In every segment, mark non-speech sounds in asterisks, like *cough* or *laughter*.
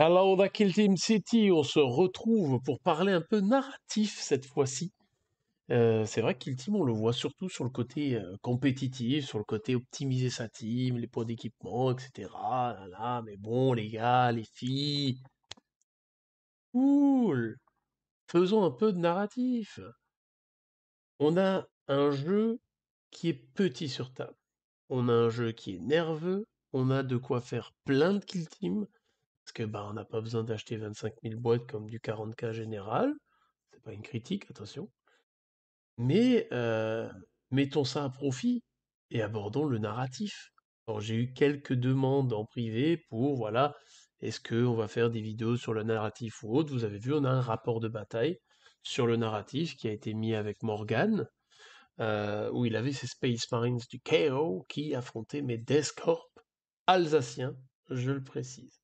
Hello, the Kill Team City. On se retrouve pour parler un peu narratif cette fois-ci. Euh, c'est vrai que Kill Team, on le voit surtout sur le côté euh, compétitif, sur le côté optimiser sa team, les points d'équipement, etc. mais bon, les gars, les filles. Cool. Faisons un peu de narratif. On a un jeu qui est petit sur table. On a un jeu qui est nerveux. On a de quoi faire plein de Kill Team parce que bah, on n'a pas besoin d'acheter 25 000 boîtes comme du 40K général. C'est pas une critique, attention. Mais euh, mettons ça à profit et abordons le narratif. j'ai eu quelques demandes en privé pour voilà, est-ce qu'on va faire des vidéos sur le narratif ou autre Vous avez vu, on a un rapport de bataille sur le narratif qui a été mis avec Morgan, euh, où il avait ses Space Marines du KO qui affrontaient mes Death alsaciens, je le précise.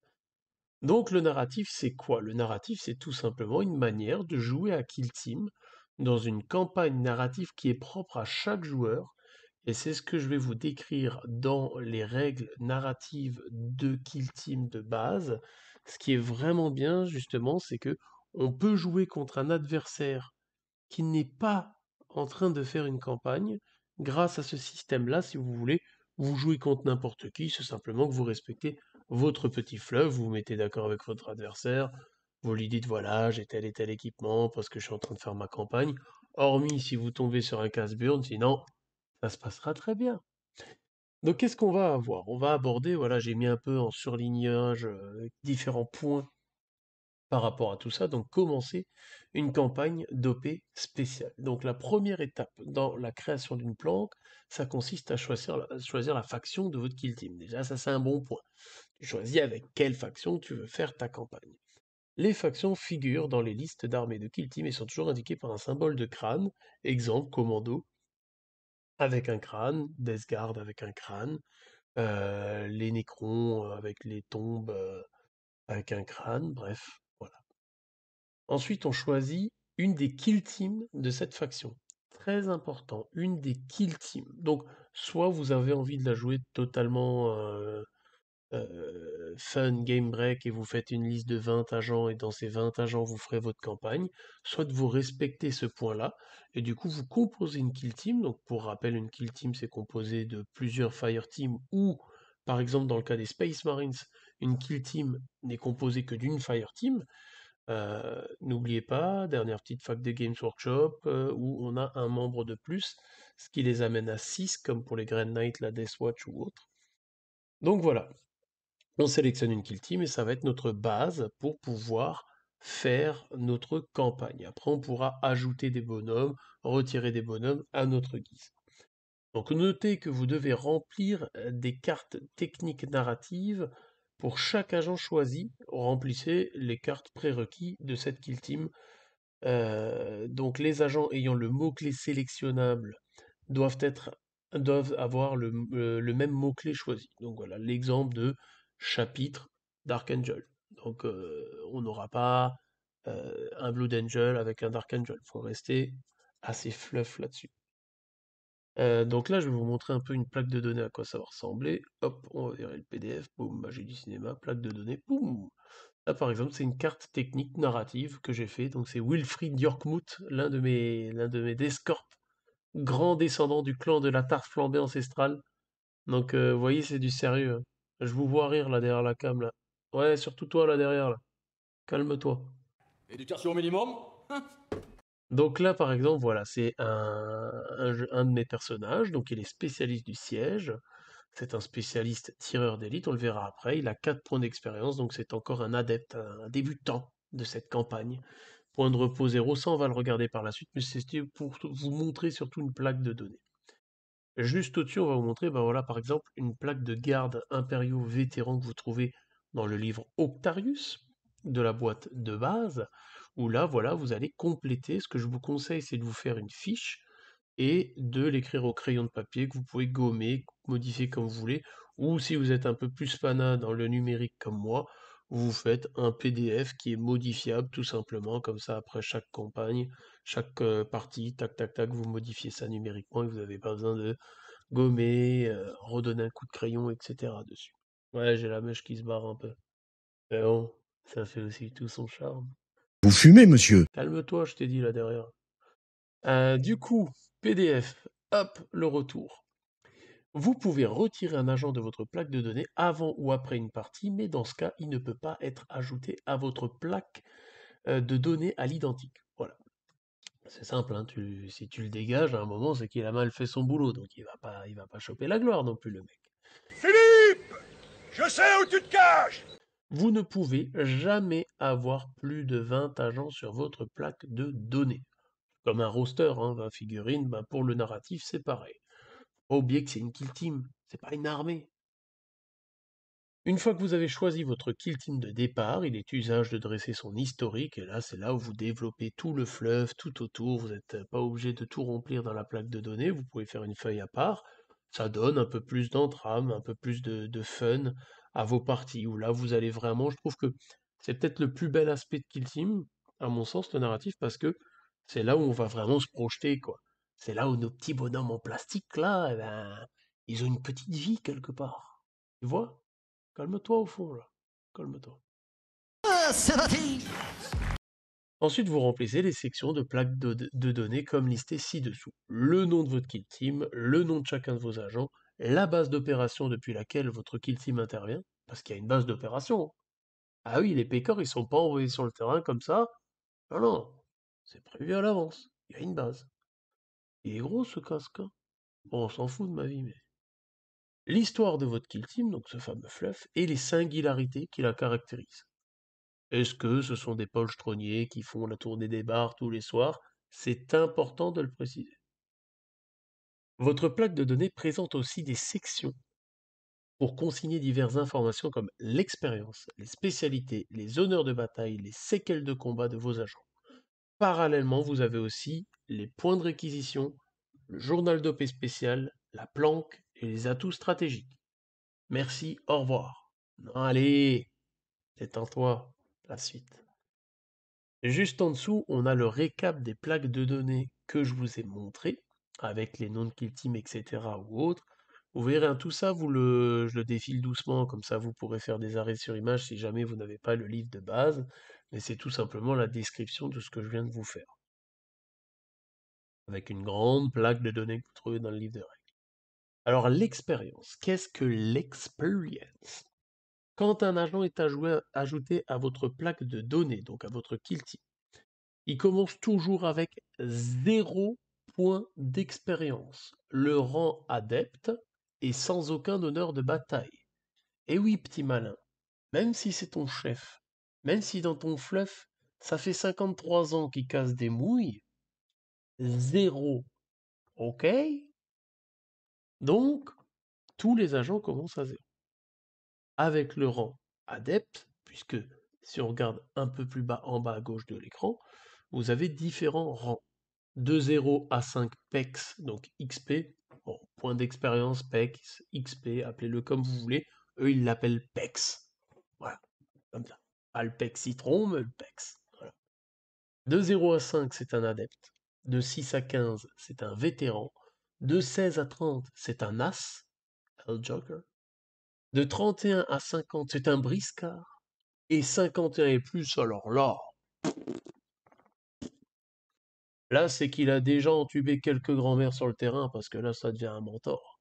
Donc le narratif, c'est quoi Le narratif, c'est tout simplement une manière de jouer à Kill Team dans une campagne narrative qui est propre à chaque joueur. Et c'est ce que je vais vous décrire dans les règles narratives de Kill Team de base. Ce qui est vraiment bien, justement, c'est que on peut jouer contre un adversaire qui n'est pas en train de faire une campagne. Grâce à ce système-là, si vous voulez, vous jouez contre n'importe qui, c'est simplement que vous respectez votre petit fleuve, vous vous mettez d'accord avec votre adversaire, vous lui dites voilà, j'ai tel et tel équipement parce que je suis en train de faire ma campagne. Hormis si vous tombez sur un casse-burn, sinon ça se passera très bien. Donc qu'est-ce qu'on va avoir On va aborder, voilà, j'ai mis un peu en surlignage euh, différents points par rapport à tout ça, donc commencer une campagne d'OP spéciale. Donc la première étape dans la création d'une planque, ça consiste à choisir, choisir la faction de votre kill team. Déjà, ça c'est un bon point. Tu choisis avec quelle faction tu veux faire ta campagne. Les factions figurent dans les listes d'armées de Kill Team et sont toujours indiquées par un symbole de crâne, exemple commando avec un crâne, Death Guard avec un crâne, euh, les Nécrons avec les tombes euh, avec un crâne, bref, voilà. Ensuite, on choisit une des Kill teams de cette faction. Très important, une des Kill teams. Donc, soit vous avez envie de la jouer totalement euh, euh, fun game break et vous faites une liste de 20 agents et dans ces 20 agents vous ferez votre campagne, soit vous respectez ce point-là et du coup vous composez une kill team. Donc pour rappel, une kill team c'est composé de plusieurs fire teams ou par exemple dans le cas des Space Marines, une kill team n'est composée que d'une fire team. Euh, n'oubliez pas, dernière petite fac de Games Workshop, euh, où on a un membre de plus, ce qui les amène à 6, comme pour les Grand knights la Death Watch ou autre. Donc voilà, on sélectionne une kill team et ça va être notre base pour pouvoir faire notre campagne. Après, on pourra ajouter des bonhommes, retirer des bonhommes à notre guise. Donc notez que vous devez remplir euh, des cartes techniques narratives pour chaque agent choisi. Remplissez les cartes prérequis de cette kill team. Euh, donc les agents ayant le mot-clé sélectionnable doivent, être, doivent avoir le euh, même mot-clé choisi. Donc voilà l'exemple de chapitre Dark Angel. Donc euh, on n'aura pas euh, un Blood Angel avec un Dark Angel. Il faut rester assez fluff là-dessus. Euh, donc là, je vais vous montrer un peu une plaque de données à quoi ça va ressembler. Hop, on va virer le PDF, boum, magie du cinéma, plaque de données, boum. Là, par exemple, c'est une carte technique narrative que j'ai fait. Donc c'est Wilfried Yorkmouth, l'un de mes, l'un de mes grand descendant du clan de la tarte flambée ancestrale. Donc, vous voyez, c'est du sérieux. Hein. Je vous vois rire là derrière la cam là. Ouais, surtout toi là derrière là. Calme-toi. Éducation au minimum *laughs* Donc là par exemple, voilà, c'est un, un, de mes personnages, donc il est spécialiste du siège. C'est un spécialiste tireur d'élite, on le verra après. Il a 4 points d'expérience, donc c'est encore un adepte, un débutant de cette campagne. Point de repos 0, ça on va le regarder par la suite, mais c'est pour vous montrer surtout une plaque de données. Juste au-dessus, on va vous montrer, ben voilà, par exemple, une plaque de garde impériaux vétérans que vous trouvez dans le livre Octarius de la boîte de base, où là, voilà, vous allez compléter. Ce que je vous conseille, c'est de vous faire une fiche et de l'écrire au crayon de papier que vous pouvez gommer, modifier comme vous voulez, ou si vous êtes un peu plus fana dans le numérique comme moi, vous faites un PDF qui est modifiable tout simplement, comme ça après chaque campagne, chaque euh, partie, tac, tac, tac, vous modifiez ça numériquement et vous n'avez pas besoin de gommer, euh, redonner un coup de crayon, etc. dessus. Ouais, j'ai la mèche qui se barre un peu. Mais bon, ça fait aussi tout son charme. Vous fumez, monsieur Calme-toi, je t'ai dit là derrière. Euh, du coup, PDF, hop, le retour. Vous pouvez retirer un agent de votre plaque de données avant ou après une partie, mais dans ce cas, il ne peut pas être ajouté à votre plaque de données à l'identique. C'est simple, hein, tu, si tu le dégages à un moment, c'est qu'il a mal fait son boulot, donc il va pas, il va pas choper la gloire non plus, le mec. Philippe Je sais où tu te caches Vous ne pouvez jamais avoir plus de 20 agents sur votre plaque de données. Comme un roster, hein, 20 figurines, bah, pour le narratif, c'est pareil. Pas que c'est une kill team, c'est pas une armée. Une fois que vous avez choisi votre kill team de départ, il est usage de dresser son historique, et là c'est là où vous développez tout le fleuve, tout autour, vous n'êtes euh, pas obligé de tout remplir dans la plaque de données, vous pouvez faire une feuille à part, ça donne un peu plus d'entrame, un peu plus de, fun à vos parties, où là vous allez vraiment, je trouve que c'est peut-être le plus bel aspect de Kill Team, à mon sens, le narratif, parce que c'est là où on va vraiment se projeter, quoi. C'est là où nos petits bonhommes en plastique, là, eh ben, ils ont une petite vie quelque part. Tu vois Calme-toi au fond, là. Calme-toi. Ah, Ensuite, vous remplissez les sections de plaques de, données comme listées ci-dessous. Le nom de votre kill team, le nom de chacun de vos agents, la base d'opération depuis laquelle votre kill team intervient, parce qu'il y a une base d'opération. Ah oui, les pécores, ils sont pas envoyés sur le terrain comme ça. Non, non, c'est prévu à l'avance. Il y a une base. Il est gros ce casque. Hein. bon, on s'en fout de ma vie, mais l'histoire de votre kill team, donc ce fameux fluff, et les singularités qui la caractérisent. Est-ce que ce sont des Paul tronniers qui font la tournée des bars tous les soirs C'est important de le préciser. Votre plaque de données présente aussi des sections pour consigner diverses informations comme l'expérience, les spécialités, les honneurs de bataille, les séquelles de combat de vos agents. Parallèlement, vous avez aussi les points de réquisition, le journal d'OP spécial, la planque, et les atouts stratégiques. Merci, au revoir. allez, détends-toi, la suite. Juste en dessous, on a le récap des plaques de données que je vous ai montrées, avec les noms de kill team, etc. ou autres. Vous verrez hein, tout ça, vous le, je le défile doucement, comme ça vous pourrez faire des arrêts sur image si jamais vous n'avez pas le livre de base, mais c'est tout simplement la description de ce que je viens de vous faire. Avec une grande plaque de données que vous trouvez dans le livre de règles. Alors, l'expérience. Qu'est-ce que l'expérience Quand un agent est ajouté à votre plaque de données, donc à votre team, il commence toujours avec zéro point d'expérience, le rang adepte et sans aucun honneur de bataille. Et eh oui, petit malin, même si c'est ton chef, même si dans ton fluff, ça fait 53 ans qu'il casse des mouilles, zéro, ok donc, tous les agents commencent à zéro. Avec le rang adepte, puisque si on regarde un peu plus bas en bas à gauche de l'écran, vous avez différents rangs. De 0 à 5 PEX, donc XP, bon, point d'expérience, PEX, XP, appelez-le comme vous voulez, eux ils l'appellent PEX. Voilà, comme ça. Pas le PEX citron, mais le PEX. De 0 à 5, c'est un adepte. De 6 à 15, c'est un vétéran. De 16 à 30, c'est un As, El Joker. De 31 à 50, c'est un Briscard. Et 51 et plus, alors là. Là, c'est qu'il a déjà entubé quelques grand mères sur le terrain parce que là, ça devient un mentor.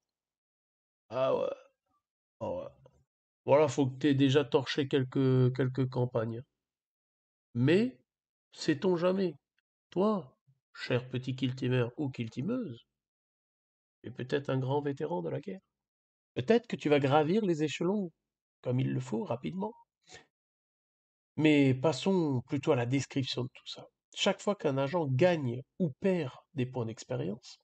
Ah ouais. Ah ouais. Voilà, faut que t'aies déjà torché quelques, quelques campagnes. Mais, sait-on jamais Toi, cher petit Kiltimer ou Kiltimeuse, et peut-être un grand vétéran de la guerre. Peut-être que tu vas gravir les échelons comme il le faut rapidement. Mais passons plutôt à la description de tout ça. Chaque fois qu'un agent gagne ou perd des points d'expérience,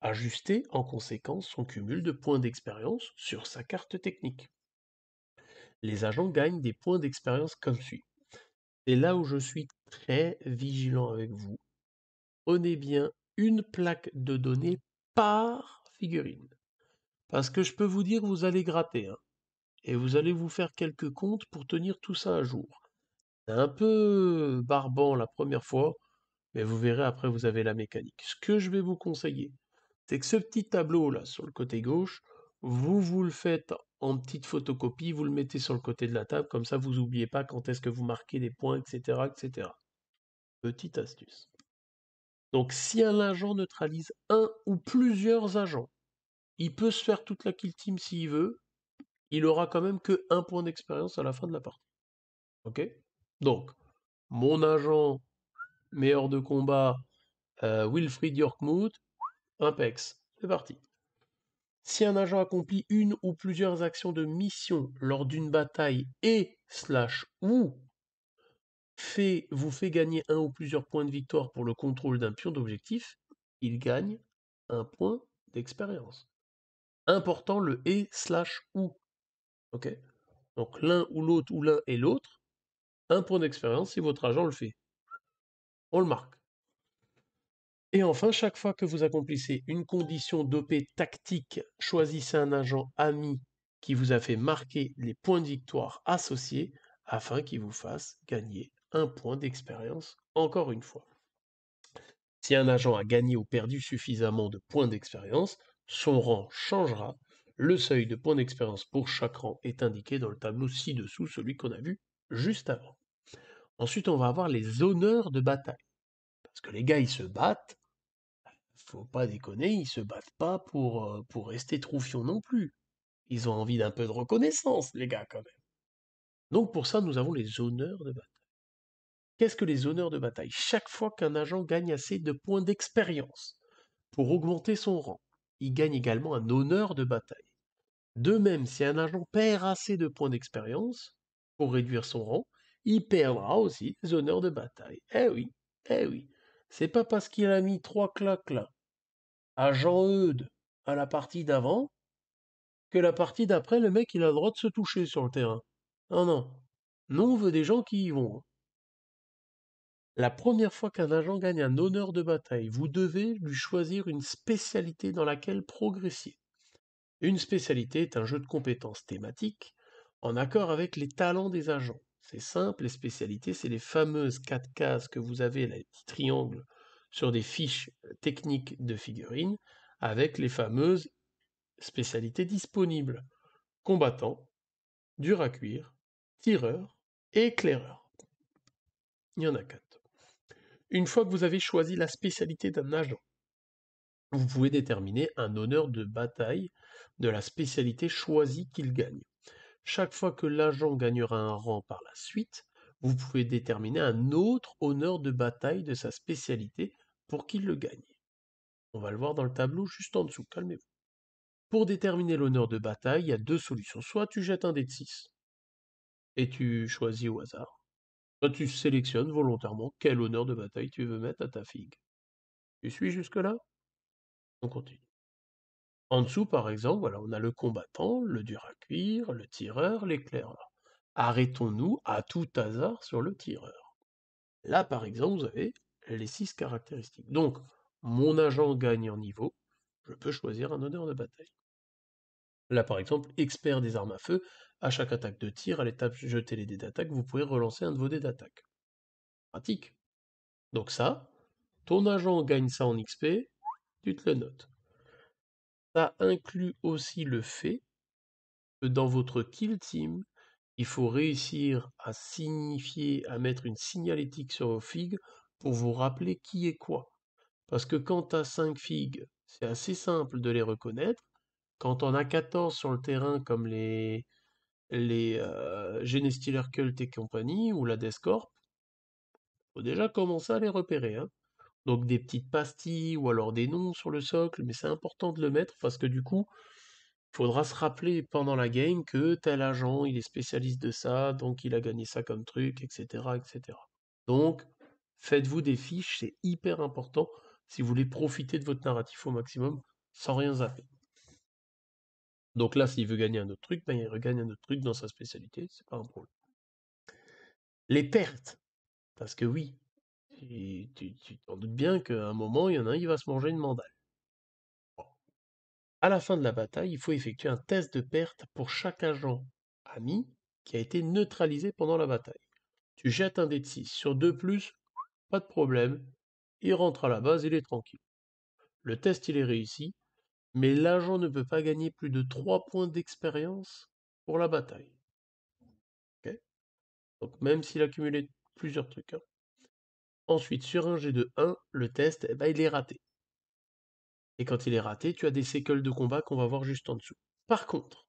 ajuster en conséquence son cumul de points d'expérience sur sa carte technique. Les agents gagnent des points d'expérience comme suit. C'est là où je suis très vigilant avec vous. Prenez bien une plaque de données par parce que je peux vous dire, vous allez gratter, hein, et vous allez vous faire quelques comptes pour tenir tout ça à jour. C'est un peu barbant la première fois, mais vous verrez après vous avez la mécanique. Ce que je vais vous conseiller, c'est que ce petit tableau là sur le côté gauche, vous vous le faites en petite photocopie, vous le mettez sur le côté de la table, comme ça vous n'oubliez pas quand est-ce que vous marquez des points, etc., etc. Petite astuce. Donc si un agent neutralise un ou plusieurs agents, il peut se faire toute la kill team s'il veut, il aura quand même que un point d'expérience à la fin de la partie. Ok Donc, mon agent meilleur de combat, euh, Wilfried Yorkmouth, Impex. C'est parti. Si un agent accomplit une ou plusieurs actions de mission lors d'une bataille et slash ou fait, vous fait gagner un ou plusieurs points de victoire pour le contrôle d'un pion d'objectif, il gagne un point d'expérience. Important le et slash ou. Ok Donc l'un ou l'autre ou l'un et l'autre, un point d'expérience si votre agent le fait. On le marque. Et enfin, chaque fois que vous accomplissez une condition d'OP tactique, choisissez un agent ami qui vous a fait marquer les points de victoire associés afin qu'il vous fasse gagner un point d'expérience, encore une fois. Si un agent a gagné ou perdu suffisamment de points d'expérience, son rang changera. Le seuil de points d'expérience pour chaque rang est indiqué dans le tableau ci-dessous, celui qu'on a vu juste avant. Ensuite, on va avoir les honneurs de bataille. Parce que les gars, ils se battent. Faut pas déconner, ils se battent pas pour, euh, pour rester troufions non plus. Ils ont envie d'un peu de reconnaissance, les gars, quand même. Donc pour ça, nous avons les honneurs de bataille. Qu'est-ce que les honneurs de bataille Chaque fois qu'un agent gagne assez de points d'expérience pour augmenter son rang, il gagne également un honneur de bataille. De même, si un agent perd assez de points d'expérience pour réduire son rang, il perdra aussi des honneurs de bataille. Eh oui, eh oui. C'est pas parce qu'il a mis trois claques là à Jean-Eudes à la partie d'avant que la partie d'après, le mec, il a le droit de se toucher sur le terrain. Non, non. Nous, on veut des gens qui y vont. La première fois qu'un agent gagne un honneur de bataille, vous devez lui choisir une spécialité dans laquelle progresser. Une spécialité est un jeu de compétences thématiques en accord avec les talents des agents. C'est simple, les spécialités, c'est les fameuses quatre cases que vous avez, les petits triangles sur des fiches euh, techniques de figurines, avec les fameuses spécialités disponibles. Combattant, dur à cuire, tireur éclaireur. Il y en a quatre. Une fois que vous avez choisi la spécialité d'un agent, vous pouvez déterminer un honneur de bataille de la spécialité choisie qu'il gagne. Chaque fois que l'agent gagnera un rang par la suite, vous pouvez déterminer un autre honneur de bataille de sa spécialité pour qu'il le gagne. On va le voir dans le tableau juste en dessous, calmez-vous. Pour déterminer l'honneur de bataille, il y a deux solutions. Soit tu jettes un dé de 6 et tu choisis au hasard, tu sélectionnes volontairement quel honneur de bataille tu veux mettre à ta figue. Tu suis jusque-là On continue. En dessous, par exemple, voilà, on a le combattant, le dur à cuire, le tireur, l'éclaireur. Arrêtons-nous à tout hasard sur le tireur. Là, par exemple, vous avez les six caractéristiques. Donc, mon agent gagne en niveau, je peux choisir un honneur de bataille. Là par exemple, expert des armes à feu, à chaque attaque de tir, à l'étape jeter les dés d'attaque, vous pouvez relancer un de vos dés d'attaque. Pratique. Donc ça, ton agent gagne ça en XP, tu te le notes. Ça inclut aussi le fait que dans votre kill team, il faut réussir à signifier, à mettre une signalétique sur vos figues pour vous rappeler qui est quoi. Parce que quand tu as 5 figues, c'est assez simple de les reconnaître, quand on a 14 sur le terrain comme les, les euh, Cult et compagnie, ou la Descorp, faut déjà commencer à les repérer. Hein. Donc des petites pastilles ou alors des noms sur le socle, mais c'est important de le mettre parce que du coup, il faudra se rappeler pendant la game que tel agent, il est spécialiste de ça, donc il a gagné ça comme truc, etc. etc. Donc, faites-vous des fiches, c'est hyper important si vous voulez profiter de votre narratif au maximum sans rien zapper. Donc là, s'il veut gagner un autre truc, ben, il regagne un autre truc dans sa spécialité, c'est pas un problème. Les pertes, parce que oui, tu t'en doutes bien qu'à un moment, il y en a un qui va se manger une mandale. À la fin de la bataille, il faut effectuer un test de perte pour chaque agent ami qui a été neutralisé pendant la bataille. Tu jettes un dé de 6 sur 2 plus, pas de problème, il rentre à la base, il est tranquille. Le test, il est réussi, mais l'agent ne peut pas gagner plus de 3 points d'expérience pour la bataille. Donc même s'il a plusieurs trucs. Hein. Ensuite, sur un G de 1, le test, eh ben, il est raté. Et quand il est raté, tu as des séquelles de combat qu'on va voir juste en dessous. Par contre,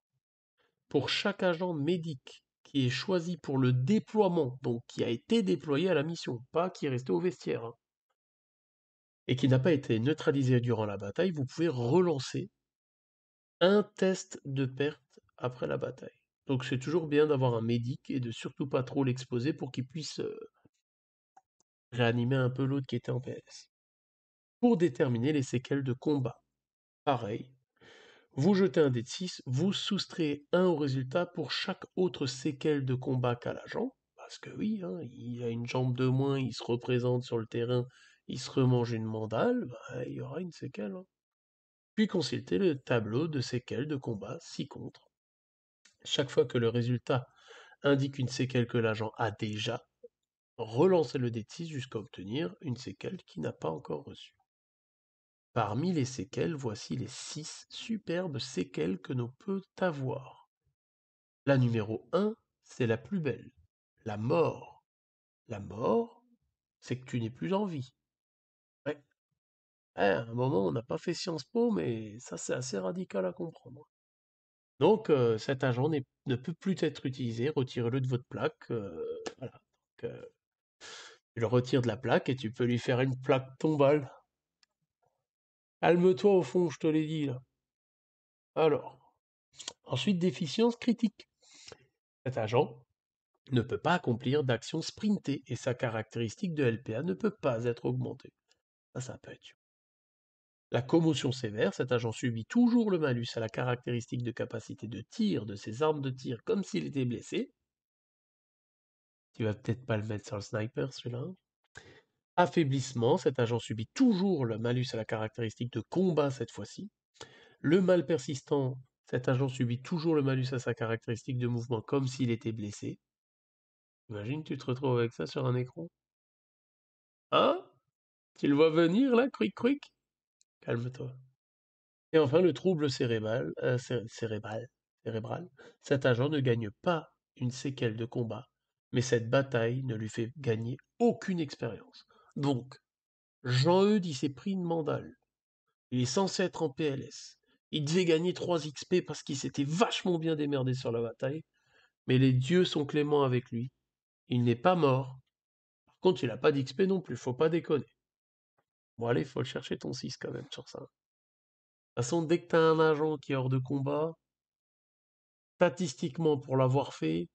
pour chaque agent médic qui est choisi pour le déploiement, donc qui a été déployé à la mission, pas qui est resté au vestiaire, hein, et qui n'a pas été neutralisé durant la bataille, vous pouvez relancer un test de perte après la bataille. Donc c'est toujours bien d'avoir un médic et de surtout pas trop l'exposer pour qu'il puisse euh, réanimer un peu l'autre qui était en PS. Pour déterminer les séquelles de combat, pareil, vous jetez un dé de 6, vous soustrez un au résultat pour chaque autre séquelle de combat qu'a l'agent, parce que oui, hein, il a une jambe de moins, il se représente sur le terrain, il se remange une mandale, bah, il y aura une séquelle. Hein. Puis consulter le tableau de séquelles de combat 6 contre. Chaque fois que le résultat indique une séquelle que l'agent a déjà, relancer le détis jusqu'à obtenir une séquelle qui n'a pas encore reçue. Parmi les séquelles, voici les 6 superbes séquelles que l'on peut avoir. La numéro 1, c'est la plus belle, la mort. La mort, c'est que tu n'es plus en vie. Ah, hein? à un moment, on n'a pas fait Sciences Po, mais ça, c'est assez radical à comprendre. Donc, euh, cet agent ne peut plus être utilisé, retirez-le de votre plaque. Il euh, voilà. Euh, le retires de la plaque et tu peux lui faire une plaque tombale. Calme-toi au fond, je te l'ai dit là. Alors, ensuite, déficience critique. Cet agent ne peut pas accomplir d'action sprintée et sa caractéristique de LPA ne peut pas être augmentée. Ça, ça peut être la commotion sévère, cet agent subit toujours le malus à la caractéristique de capacité de tir de ses armes de tir comme s'il était blessé. Tu vas peut-être pas le mettre sur le sniper celui-là. Affaiblissement, cet agent subit toujours le malus à la caractéristique de combat cette fois-ci. Le mal persistant, cet agent subit toujours le malus à sa caractéristique de mouvement comme s'il était blessé. Imagine, tu te retrouves avec ça sur un écran. Hein Tu le vois venir là, cric quick Calme-toi. Et enfin, le trouble cérébral, euh, cérébral, cérébral. Cet agent ne gagne pas une séquelle de combat, mais cette bataille ne lui fait gagner aucune expérience. Donc, Jean-Eudes, il s'est pris une mandale. Il est censé être en PLS. Il devait gagner 3 XP parce qu'il s'était vachement bien démerdé sur la bataille. Mais les dieux sont cléments avec lui. Il n'est pas mort. Par contre, il n'a pas d'XP non plus, faut pas déconner. Bon, allez, faut le chercher ton 6 quand même sur ça. De toute façon, dès que t'as un agent qui est hors de combat, statistiquement pour l'avoir fait,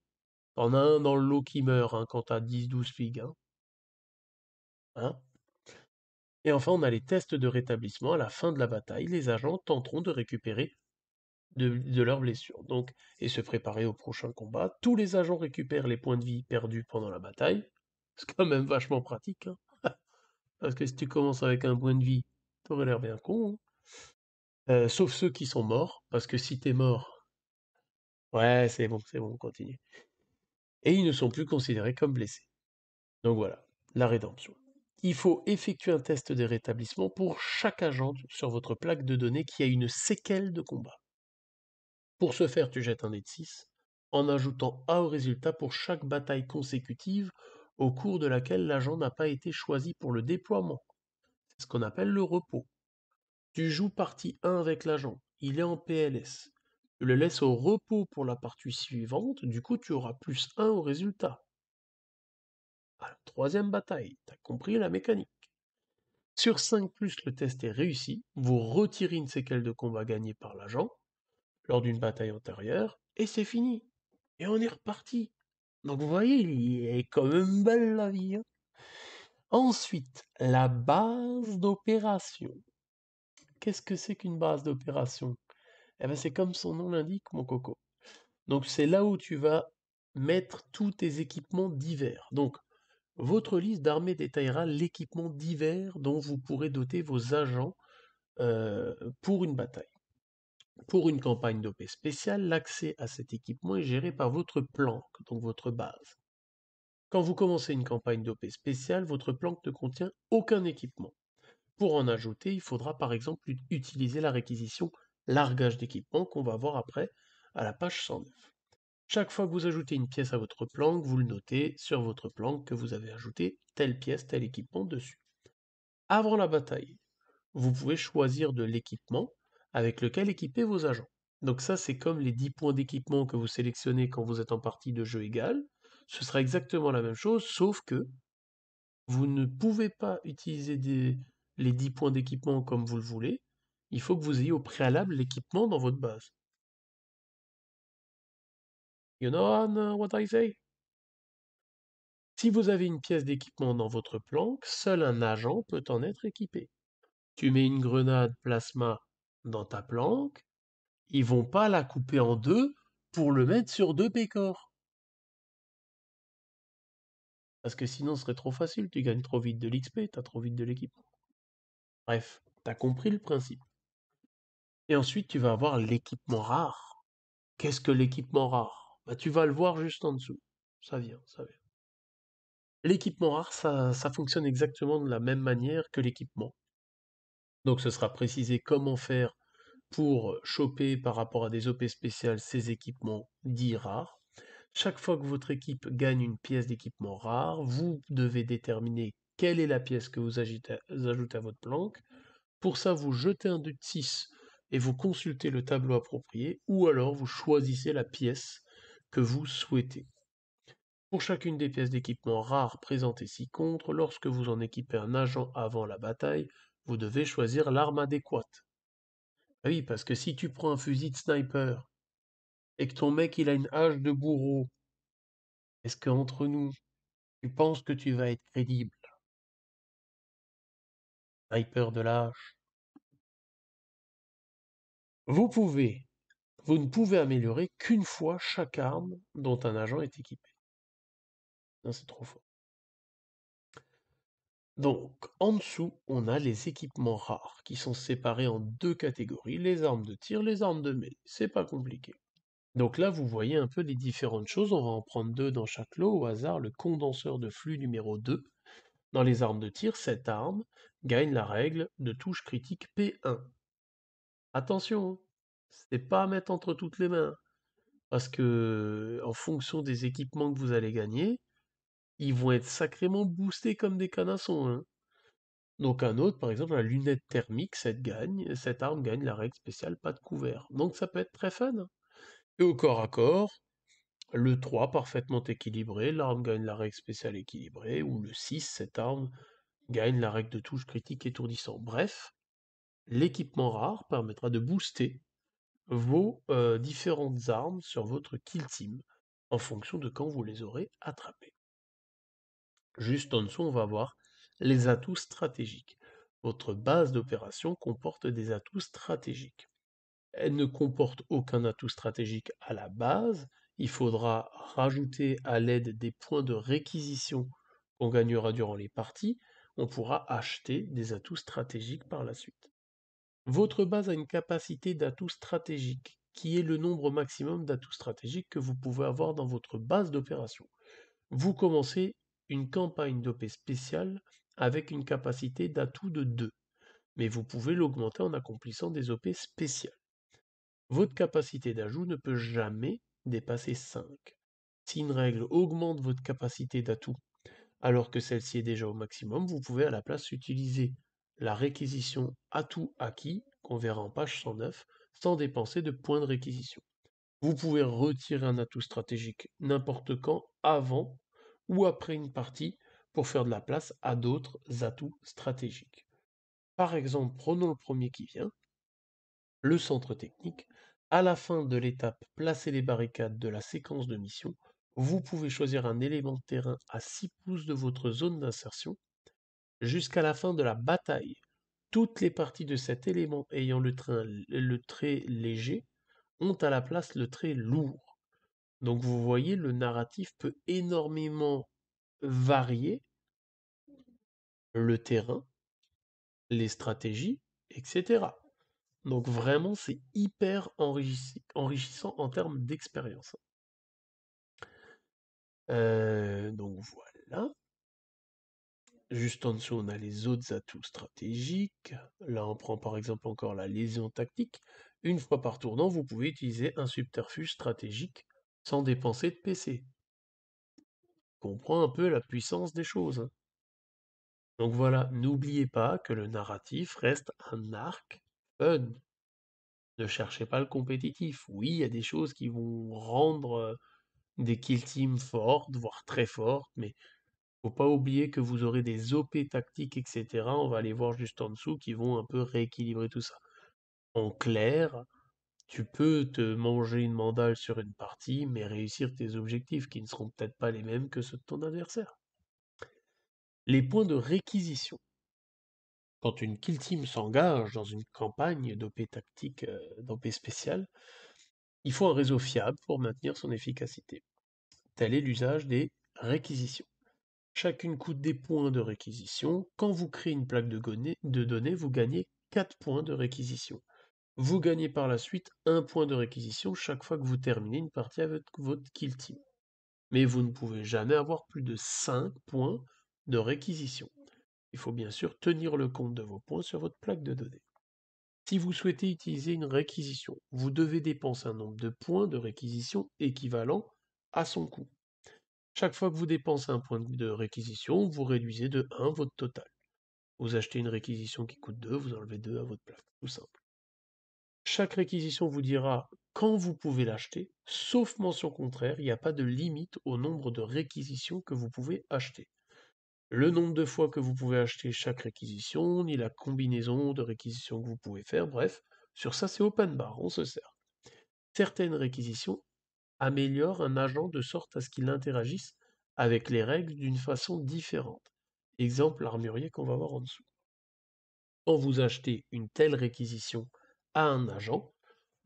t'en as un dans le lot qui meurt hein, quand t'as 10-12 figues. Hein. hein. et enfin, on a les tests de rétablissement. À la fin de la bataille, les agents tenteront de récupérer de, de leurs blessures donc, et se préparer au prochain combat. Tous les agents récupèrent les points de vie perdus pendant la bataille. C'est quand même vachement pratique. Hein. Parce que si tu commences avec un point de vie, t'aurais l'air bien con. Hein. Euh, sauf ceux qui sont morts, parce que si t'es mort, ouais, c'est bon, c'est bon, continue. Et ils ne sont plus considérés comme blessés. Donc voilà, la rédemption. Il faut effectuer un test de rétablissement pour chaque agent sur votre plaque de données qui a une séquelle de combat. Pour ce faire, tu jettes un dé 6 en ajoutant A au résultat pour chaque bataille consécutive au cours de laquelle l'agent n'a pas été choisi pour le déploiement. C'est ce qu'on appelle le repos. Tu joues partie 1 avec l'agent, il est en PLS. Tu le laisses au repos pour la partie suivante, du coup tu auras plus 1 au résultat. troisième bataille, tu compris la mécanique. Sur 5 plus le test est réussi, vous retirez une séquelle de combat gagnée par l'agent lors d'une bataille antérieure, et c'est fini. Et on est reparti. Donc vous voyez, il est quand même belle la vie. Hein. Ensuite, la base d'opération. Qu'est-ce que c'est qu'une base d'opération Eh bien, c'est comme son nom l'indique, mon coco. Donc, c'est là où tu vas mettre tous tes équipements divers. Donc, votre liste d'armée détaillera l'équipement divers dont vous pourrez doter vos agents euh, pour une bataille. Pour une campagne d'OP spéciale, l'accès à cet équipement est géré par votre planque, donc votre base. Quand vous commencez une campagne d'OP spéciale, votre planque ne contient aucun équipement. Pour en ajouter, il faudra par exemple utiliser la réquisition largage d'équipement qu'on va voir après à la page 109. Chaque fois que vous ajoutez une pièce à votre planque, vous le notez sur votre planque que vous avez ajouté telle pièce, tel équipement dessus. Avant la bataille, vous pouvez choisir de l'équipement avec lequel équiper vos agents. Donc ça, c'est comme les 10 points d'équipement que vous sélectionnez quand vous êtes en partie de jeu égal. Ce sera exactement la même chose, sauf que vous ne pouvez pas utiliser les 10 points d'équipement comme vous le voulez. Il faut que vous ayez au préalable l'équipement dans votre base. You know what I say? Si vous avez une pièce d'équipement dans votre planque, seul un agent peut en être équipé. Tu mets une grenade plasma dans ta planque, ils vont pas la couper en deux pour le mettre sur deux pécores. Parce que sinon, ce serait trop facile, tu gagnes trop vite de l'XP, t'as trop vite de l'équipement. Bref, t'as compris le principe. Et ensuite, tu vas avoir l'équipement rare. Qu'est-ce que l'équipement rare bah, Tu vas le voir juste en dessous. Ça vient, ça vient. L'équipement rare, ça fonctionne exactement de la même manière que l'équipement. Donc ce sera précisé comment faire pour choper par rapport à des OP spéciales ces équipements dits rares. Chaque fois que votre équipe gagne une pièce d'équipement rare, vous devez déterminer quelle est la pièce que vous, ajoutez à votre planque. Pour ça, vous jetez un 2 de 6 et vous consultez le tableau approprié, ou alors vous choisissez la pièce que vous souhaitez. Pour chacune des pièces d'équipement rares présentées ci-contre, lorsque vous en équipez un agent avant la bataille, vous devez choisir l'arme adéquate. Ah oui, parce que si tu prends un fusil de sniper et que ton mec il a une hache de bourreau, est-ce qu'entre nous, tu penses que tu vas être crédible Sniper de l'âge. Vous pouvez, vous ne pouvez améliorer qu'une fois chaque arme dont un agent est équipé. Non, c'est trop fort. Donc, en dessous, on a les équipements rares, qui sont séparés en deux catégories, les armes de tir, les armes de mêlée. C'est pas compliqué. Donc là, vous voyez un peu les différentes choses. On va en prendre deux dans chaque lot. Au hasard, le condenseur de flux numéro 2. Dans les armes de tir, cette arme gagne la règle de touche critique P1. Attention, n'est pas à mettre entre toutes les mains. Parce que, en fonction des équipements que vous allez gagner, ils vont être sacrément boostés comme des canassons. Hein. Donc un autre, par exemple, la lunette thermique, cette, gagne, cette arme gagne la règle spéciale pas de couvert. Donc ça peut être très fun. Et au corps à corps, le 3 parfaitement équilibré, l'arme gagne la règle spéciale équilibrée, ou le 6, cette arme gagne la règle de touche critique étourdissant. Bref, l'équipement rare permettra de booster vos euh, différentes armes sur votre kill team en fonction de quand vous les aurez attrapées. Juste en dessous, on va voir les atouts stratégiques. Votre base d'opération comporte des atouts stratégiques. Elle ne comporte aucun atout stratégique à la base. Il faudra rajouter à l'aide des points de réquisition qu'on gagnera durant les parties. On pourra acheter des atouts stratégiques par la suite. Votre base a une capacité d'atouts stratégiques, qui est le nombre maximum d'atouts stratégiques que vous pouvez avoir dans votre base d'opération. Vous commencez une campagne d'OP spéciale avec une capacité d'atout de 2, mais vous pouvez l'augmenter en accomplissant des OP spéciales. Votre capacité d'ajout ne peut jamais dépasser 5. Si une règle augmente votre capacité d'atout alors que celle-ci est déjà au maximum, vous pouvez à la place utiliser la réquisition atout acquis qu'on verra en page 109 sans dépenser de points de réquisition. Vous pouvez retirer un atout stratégique n'importe quand avant ou après une partie pour faire de la place à d'autres atouts stratégiques. Par exemple, prenons le premier qui vient, le centre technique. À la fin de l'étape placer les barricades de la séquence de mission, vous pouvez choisir un élément de terrain à 6 pouces de votre zone d'insertion jusqu'à la fin de la bataille. Toutes les parties de cet élément ayant le trait léger ont à la place le trait lourd. Donc vous voyez, le narratif peut énormément varier le terrain, les stratégies, etc. Donc vraiment, c'est hyper enrichissant en termes d'expérience. Euh, donc voilà. Juste en dessous, on a les autres atouts stratégiques. Là, on prend par exemple encore la lésion tactique. Une fois par tournant, vous pouvez utiliser un subterfuge stratégique sans dépenser de PC. Comprends un peu la puissance des choses. Donc voilà, n'oubliez pas que le narratif reste un arc fun. Ne cherchez pas le compétitif. Oui, il y a des choses qui vont rendre euh, des kill teams fortes, voire très fortes, mais faut pas oublier que vous aurez des OP tactiques, etc. On va aller voir juste en dessous qui vont un peu rééquilibrer tout ça. En clair, tu peux te manger une mandale sur une partie, mais réussir tes objectifs qui ne seront peut-être pas les mêmes que ceux de ton adversaire. Les points de réquisition. Quand une kill team s'engage dans une campagne d'OP tactique, euh, d'OP spéciale, il faut un réseau fiable pour maintenir son efficacité. Tel est l'usage des réquisitions. Chacune coûte des points de réquisition. Quand vous créez une plaque de, données, vous gagnez 4 points de réquisition. Vous gagnez par la suite un point de réquisition chaque fois que vous terminez une partie avec votre kill team. Mais vous ne pouvez jamais avoir plus de 5 points de réquisition. Il faut bien sûr tenir le compte de vos points sur votre plaque de données. Si vous souhaitez utiliser une réquisition, vous devez dépenser un nombre de points de réquisition équivalent à son coût. Chaque fois que vous dépensez un point de réquisition, vous réduisez de 1 votre total. Vous achetez une réquisition qui coûte 2, vous enlevez 2 à votre plaque, tout simple. Chaque réquisition vous dira quand vous pouvez l'acheter, sauf mention contraire, il n'y a pas de limite au nombre de réquisitions que vous pouvez acheter. Le nombre de fois que vous pouvez acheter chaque réquisition, ni la combinaison de réquisitions que vous pouvez faire, bref, sur ça c'est open bar, on se sert. Certaines réquisitions améliorent un agent de sorte à ce qu'il interagisse avec les règles d'une façon différente. Exemple l'armurier qu'on va voir en dessous. Quand vous achetez une telle réquisition un agent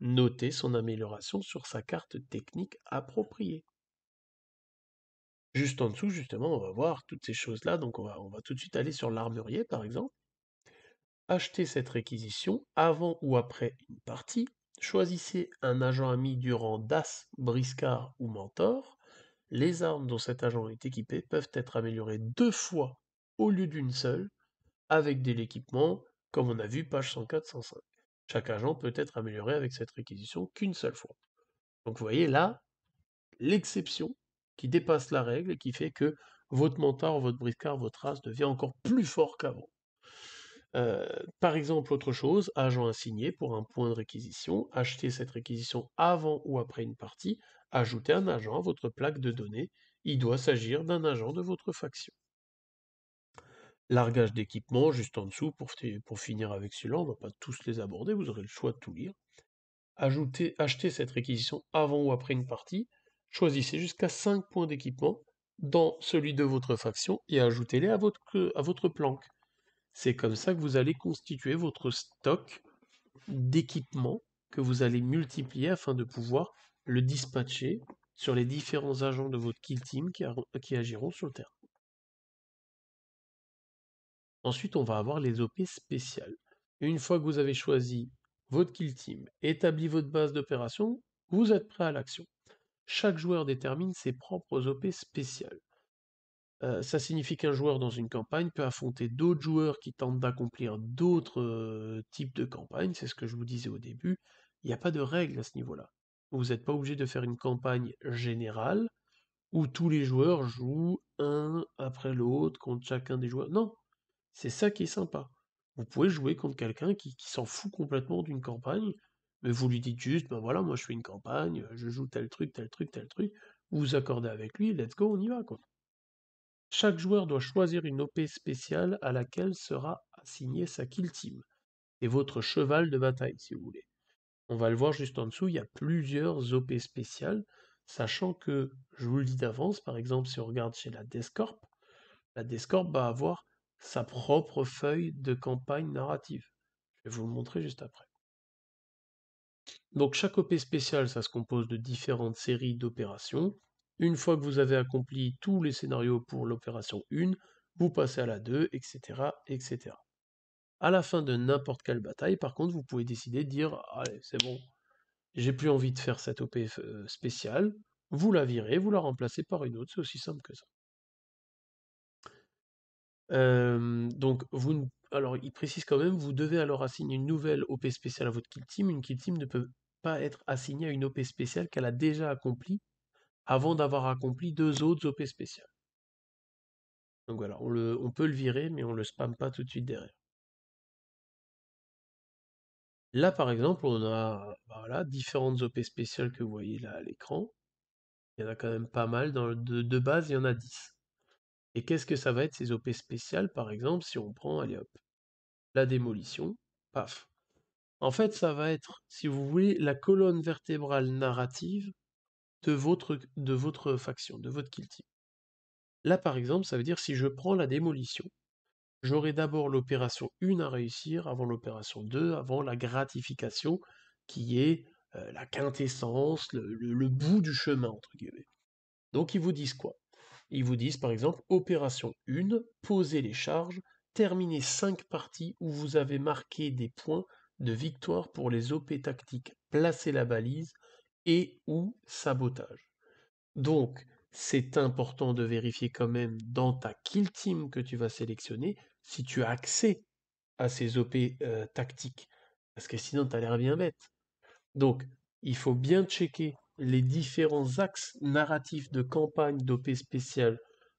noter son amélioration sur sa carte technique appropriée. Juste en dessous, justement, on va voir toutes ces choses-là. Donc, on va, on va tout de suite aller sur l'armurier, par exemple. Acheter cette réquisition avant ou après une partie. Choisissez un agent ami durant DAS, Briscard ou Mentor. Les armes dont cet agent est équipé peuvent être améliorées deux fois au lieu d'une seule avec de l'équipement, comme on a vu, page 104-105. Chaque agent peut être amélioré avec cette réquisition qu'une seule fois. Donc vous voyez là, l'exception qui dépasse la règle et qui fait que votre mentor, votre briscard, votre as devient encore plus fort qu'avant. Euh, par exemple, autre chose, agent assigné pour un point de réquisition, acheter cette réquisition avant ou après une partie, ajoutez un agent à votre plaque de données, il doit s'agir d'un agent de votre faction largage d'équipement juste en dessous pour, finir avec celui-là. On ne va pas tous les aborder, vous aurez le choix de tout lire. achetez cette réquisition avant ou après une partie. Choisissez jusqu'à 5 points d'équipement dans celui de votre faction et ajoutez-les à votre, planque. C'est comme ça que vous allez constituer votre stock d'équipement que vous allez multiplier afin de pouvoir le dispatcher sur les différents agents de votre kill team qui, qui agiront sur le terrain. Ensuite, on va avoir les OP spéciales. Une fois que vous avez choisi votre kill team, établi votre base d'opération, vous êtes prêt à l'action. Chaque joueur détermine ses propres OP spéciales. Euh, ça signifie qu'un joueur dans une campagne peut affronter d'autres joueurs qui tentent d'accomplir d'autres euh, types de campagnes, c'est ce que je vous disais au début. Il n'y a pas de règle à ce niveau-là. Vous n'êtes pas obligé de faire une campagne générale où tous les joueurs jouent un après l'autre contre chacun des joueurs. Non, c'est ça qui est sympa. Vous pouvez jouer contre quelqu'un qui, s'en fout complètement d'une campagne, mais vous lui dites juste, ben voilà, moi je fais une campagne, je joue tel truc, tel truc, tel truc, vous vous accordez avec lui, let's go, on y va, quoi. Chaque joueur doit choisir une OP spéciale à laquelle sera assignée sa kill team, et votre cheval de bataille, si vous voulez. On va le voir juste en dessous, il y a plusieurs OP spéciales, sachant que, je vous le dis d'avance, par exemple, si on regarde chez la Descorp, la Descorp va avoir sa propre feuille de campagne narrative. Je vais vous le montrer juste après. Donc chaque OP spéciale ça se compose de différentes séries d'opérations. Une fois que vous avez accompli tous les scénarios pour l'opération 1, vous passez à la 2, etc. etc. À la fin de n'importe quelle bataille, par contre, vous pouvez décider de dire Allez, c'est bon, j'ai plus envie de faire cette OP euh, spéciale. Vous la virez, vous la remplacez par une autre, c'est aussi simple que ça donc, vous alors, il précise quand même, vous devez alors assigner une nouvelle OP spéciale à votre kill team. Une kill team ne peut pas être assignée à une OP spéciale qu'elle a déjà accomplie avant d'avoir accompli deux autres OP spéciales. Donc voilà, on, peut le virer, mais on ne le spamme pas tout de suite derrière. Là, par exemple, on a bah différentes OP spéciales que vous voyez là à l'écran. Il y en a quand même pas mal. Dans de... de base, il y en a dix et qu'est-ce que ça va être ces OP spéciales, par exemple, si on prend, allez la démolition, paf. En fait, ça va être, si vous voulez, la colonne vertébrale narrative de votre, faction, de votre kill team. Là, par exemple, ça veut dire si je prends la démolition, j'aurai d'abord l'opération 1 à réussir avant l'opération 2, avant la gratification, qui est euh, la quintessence, le bout du chemin, entre guillemets. Donc ils vous disent quoi ils vous disent par exemple opération 1, poser les charges, terminer 5 parties où vous avez marqué des points de victoire pour les OP tactiques, placer la balise et ou sabotage. Donc, c'est important de vérifier quand même dans ta kill team que tu vas sélectionner si tu as accès à ces OP euh, tactiques. Parce que sinon, tu as l'air bien bête. Donc, il faut bien checker les différents axes narratifs de campagne d'OP spécial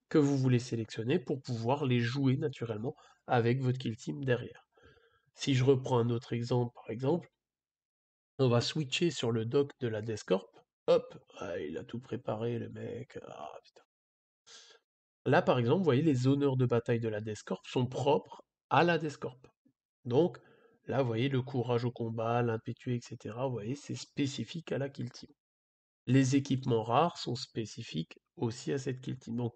que vous voulez sélectionner pour pouvoir les jouer naturellement avec votre kill team derrière. Si je reprends un autre exemple, par exemple, on va switcher sur le doc de la Descorp. Hop, ah, il a tout préparé, le mec. Ah, là, par exemple, vous voyez, les honneurs de bataille de la Descorp sont propres à la Descorp. Donc, là, vous voyez, le courage au combat, l'impétueux, etc., vous voyez, c'est spécifique à la kill team. Les équipements rares sont spécifiques aussi à cette kill team. Donc,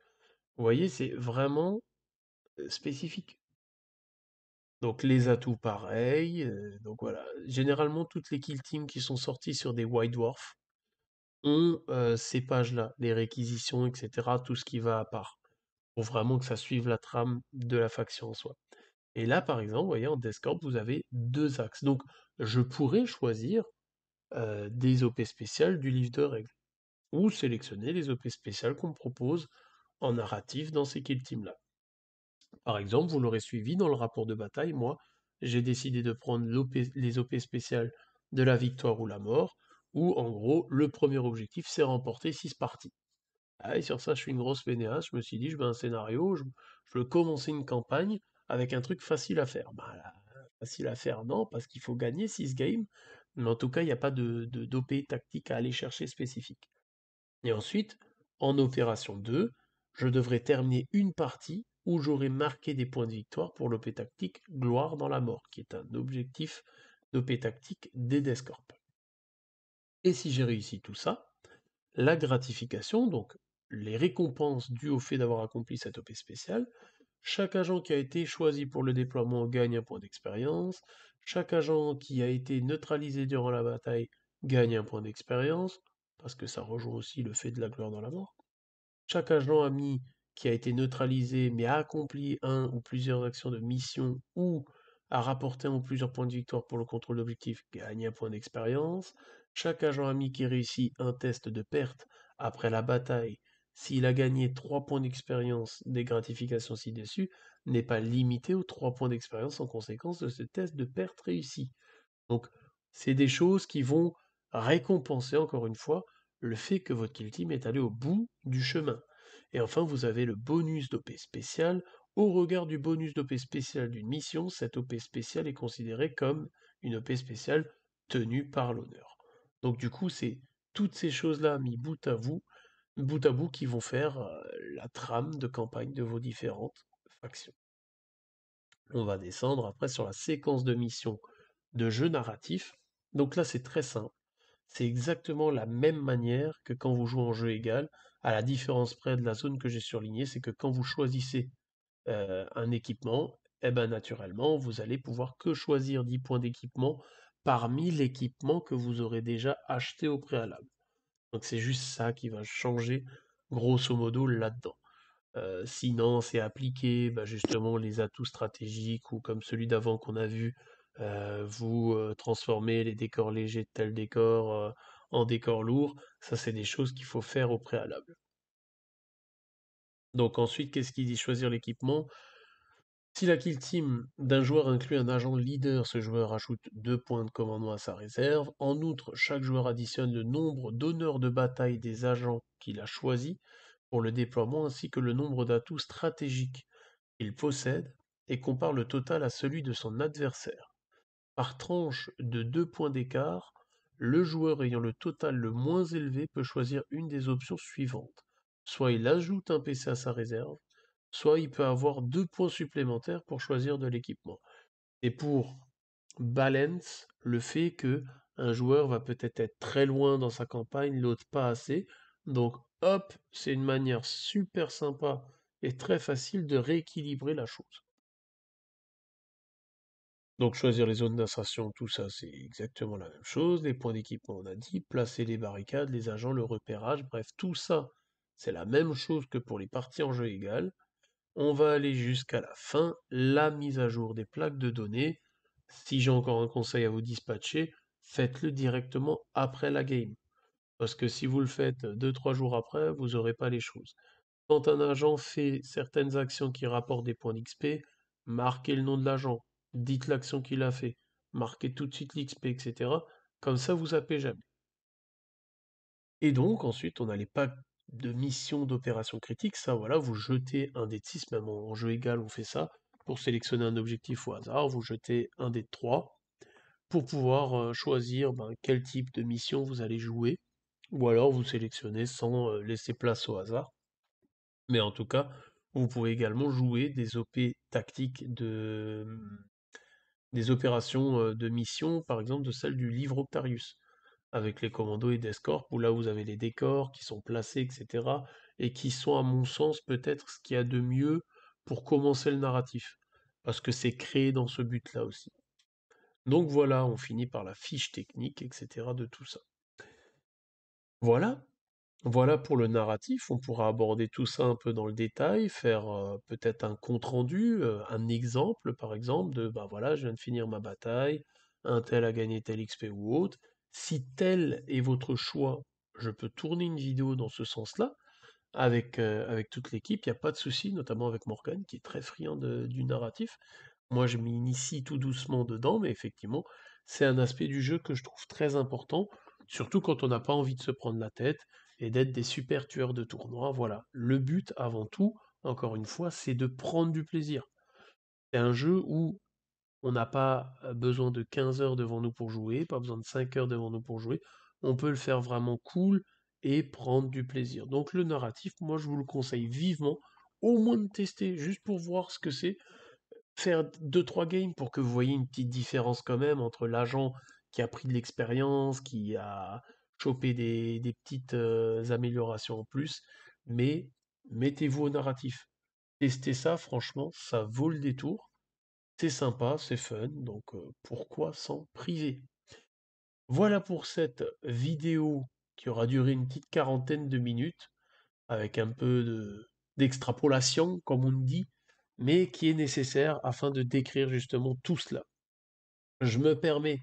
vous voyez, c'est vraiment spécifique. Donc les atouts pareils. donc voilà. Généralement, toutes les kill teams qui sont sorties sur des White Dwarf ont ces pages-là, les réquisitions, etc. Tout ce qui va à part. Pour vraiment que ça suive la trame de la faction en soi. Et là, par exemple, vous voyez, en Descorp, vous avez deux axes. Donc je pourrais choisir euh, des OP spéciales du livre de règles, ou sélectionner les OP spéciales qu'on propose en narratif dans ces kill teams-là. Par exemple, vous l'aurez suivi dans le rapport de bataille, moi, j'ai décidé de prendre les OP spéciales de la victoire ou la mort, où en gros, le premier objectif, c'est remporter 6 parties. Ah, et sur ça, je suis une grosse vénère. je me suis dit, je veux un scénario, je, veux commencer une campagne avec un truc facile à faire. Bah, facile à faire, non, parce qu'il faut gagner 6 games, mais en tout cas, il n'y a pas de, tactique à aller chercher spécifique. Et ensuite, en opération 2, je devrais terminer une partie où j'aurai marqué des points de victoire pour l'OP tactique Gloire dans la mort, qui est un objectif d'OP tactique des Descorp. Et si j'ai réussi tout ça, la gratification, donc les récompenses dues au fait d'avoir accompli cette OP spéciale, chaque agent qui a été choisi pour le déploiement gagne un point d'expérience, chaque agent qui a été neutralisé durant la bataille gagne un point d'expérience, parce que ça rejoint aussi le fait de la gloire dans la mort. Chaque agent ami qui a été neutralisé mais a accompli un ou plusieurs actions de mission ou a rapporté un ou plusieurs points de victoire pour le contrôle d'objectif gagne un point d'expérience. Chaque agent ami qui réussit un test de perte après la bataille, s'il a gagné trois points d'expérience des gratifications ci-dessus, n'est pas limité aux trois points d'expérience en conséquence de ce test de perte réussie. Donc, c'est des choses qui vont récompenser encore une fois le fait que votre kill team est allé au bout du chemin. Et enfin, vous avez le bonus d'OP spécial. Au regard du bonus d'OP spécial d'une mission, cette OP spéciale est considérée comme une OP spéciale tenue par l'honneur. Donc du coup, c'est toutes ces choses-là mis bout à bout, bout à bout qui vont faire euh, la trame de campagne de vos différentes on va descendre après sur la séquence de mission de jeu narratif. Donc là, c'est très simple. C'est exactement la même manière que quand vous jouez en jeu égal, à la différence près de la zone que j'ai surlignée, c'est que quand vous choisissez euh, un équipement, eh ben naturellement, vous allez pouvoir que choisir 10 points d'équipement parmi l'équipement que vous aurez déjà acheté au préalable. Donc c'est juste ça qui va changer grosso modo là-dedans sinon, c'est appliquer bah, justement les atouts stratégiques ou comme celui d'avant qu'on a vu, vous transformer les décors légers de tel décor en décor lourd. Ça, c'est des choses qu'il faut faire au préalable. Donc ensuite, qu'est-ce qu'il dit choisir l'équipement Si la kill team d'un joueur inclut un agent leader, ce joueur ajoute deux points de commandement à sa réserve. En outre, chaque joueur additionne le nombre d'honneurs de bataille des agents qu'il a choisis pour le déploiement ainsi que le nombre d'atouts stratégiques qu'il possède et compare le total à celui de son adversaire. Par tranche de deux points d'écart, le joueur ayant le total le moins élevé peut choisir une des options suivantes. Soit il ajoute un PC à sa réserve, soit il peut avoir deux points supplémentaires pour choisir de l'équipement. C'est pour balance le fait que un joueur va peut-être être très loin dans sa campagne, l'autre pas assez. Donc Hop, c'est une manière super sympa et très facile de rééquilibrer la chose. Donc choisir les zones d'insertion, tout ça c'est exactement la même chose. Les points d'équipement on a dit, placer les barricades, les agents, le repérage, bref, tout ça c'est la même chose que pour les parties en jeu égal. On va aller jusqu'à la fin, la mise à jour des plaques de données. Si j'ai encore un conseil à vous dispatcher, faites-le directement après la game. Parce que si vous le faites 2-3 jours après, vous n'aurez pas les choses. Quand un agent fait certaines actions qui rapportent des points d'XP, marquez le nom de l'agent, dites l'action qu'il a fait, marquez tout de suite l'XP, etc. Comme ça, vous appelez jamais. Et donc, ensuite, on a les packs de mission d'opération critique. Ça, voilà, vous jetez un dé de 6, même en jeu égal, on fait ça. Pour sélectionner un objectif au hasard, vous jetez un dé de 3 pour pouvoir choisir ben, quel type de mission vous allez jouer ou alors vous sélectionnez sans laisser place au hasard. Mais en tout cas, vous pouvez également jouer des OP tactiques de mmh, des opérations de mission, par exemple de celle du livre Octarius, avec les commandos et des escorts, où là vous avez les décors qui sont placés, etc., et qui sont à mon sens peut-être ce qu'il y a de mieux pour commencer le narratif, parce que c'est créé dans ce but-là aussi. Donc voilà, on finit par la fiche technique, etc., de tout ça. Voilà, voilà pour le narratif. On pourra aborder tout ça un peu dans le détail, faire peut-être un compte rendu, un exemple par exemple de ben voilà, je viens de finir ma bataille, un tel a gagné tel XP ou autre. Si tel est votre choix, je peux tourner une vidéo dans ce sens-là avec, avec toute l'équipe, il n'y a pas de souci, notamment avec Morgan qui est très friand du narratif. Moi, je m'initie tout doucement dedans, mais effectivement, c'est un aspect du jeu que je trouve très important surtout quand on n'a pas envie de se prendre la tête et d'être des super tueurs de tournoi. Voilà, le but avant tout, encore une fois, c'est de prendre du plaisir. C'est un jeu où on n'a pas euh, besoin de 15 heures devant nous pour jouer, pas besoin de 5 heures devant nous pour jouer. On peut le faire vraiment cool et prendre du plaisir. Donc le narratif, moi je vous le conseille vivement, au moins de tester, juste pour voir ce que c'est. Faire 2-3 games pour que vous voyez une petite différence quand même entre l'agent qui a pris de l'expérience, qui a chopé des, petites euh, améliorations en plus, mais mettez-vous au narratif. Testez ça, franchement, ça vaut le détour. C'est sympa, c'est fun, donc euh, pourquoi s'en priver Voilà pour cette vidéo qui aura duré une petite quarantaine de minutes, avec un peu d'extrapolation, comme on dit, mais qui est nécessaire afin de décrire justement tout cela. Je me permets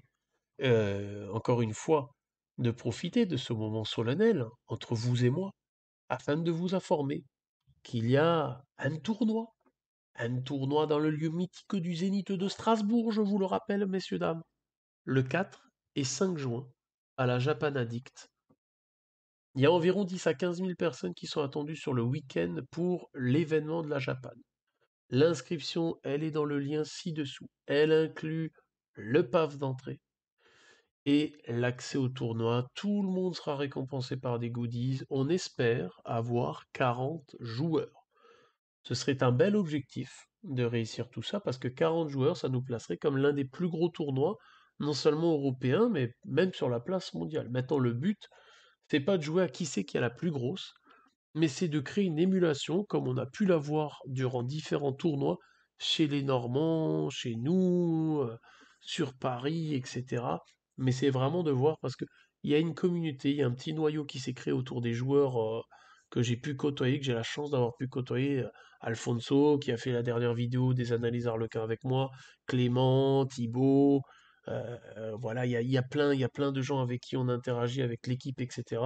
euh, encore une fois, de profiter de ce moment solennel entre vous et moi, afin de vous informer qu'il y a un tournoi, un tournoi dans le lieu mythique du Zénith de Strasbourg, je vous le rappelle, messieurs, dames, le 4 et 5 juin, à la Japan Addict. Il y a environ 10 à 15 000 personnes qui sont attendues sur le week-end pour l'événement de la Japan. L'inscription, elle est dans le lien ci-dessous. Elle inclut le PAF d'entrée, et l'accès au tournoi. Tout le monde sera récompensé par des goodies. On espère avoir 40 joueurs. Ce serait un bel objectif de réussir tout ça parce que 40 joueurs, ça nous placerait comme l'un des plus gros tournois, non seulement européens, mais même sur la place mondiale. Maintenant, le but, c'est pas de jouer à qui c'est qui a la plus grosse, mais c'est de créer une émulation comme on a pu l'avoir durant différents tournois chez les Normands, chez nous, euh, sur Paris, etc mais c'est vraiment de voir parce qu'il y a une communauté, il y a un petit noyau qui s'est créé autour des joueurs euh, que j'ai pu côtoyer, que j'ai la chance d'avoir pu côtoyer. Euh, Alfonso, qui a fait la dernière vidéo des analyses Arlequin avec moi, Clément, Thibaut, euh, voilà, il y a, y a, plein, il y a plein de gens avec qui on interagit, avec l'équipe, etc.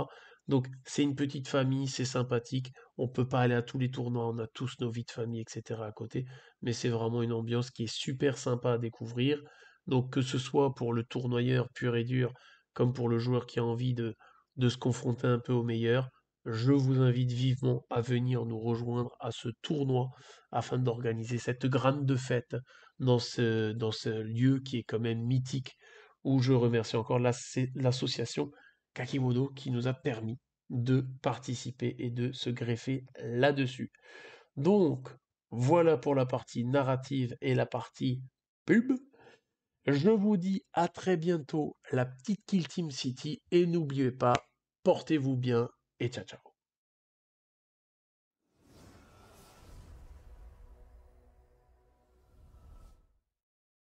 Donc c'est une petite famille, c'est sympathique. On peut pas aller à tous les tournois, on a tous nos vies de famille, etc. à côté, mais c'est vraiment une ambiance qui est super sympa à découvrir. Donc que ce soit pour le tournoyeur pur et dur, comme pour le joueur qui a envie de, de se confronter un peu au meilleur, je vous invite vivement à venir nous rejoindre à ce tournoi afin d'organiser cette grande fête dans ce, dans ce lieu qui est quand même mythique, où je remercie encore l'association Kakimodo qui nous a permis de participer et de se greffer là-dessus. Donc, voilà pour la partie narrative et la partie pub. Je vous dis à très bientôt, la petite Kill Team City, et n'oubliez pas, portez-vous bien et ciao ciao.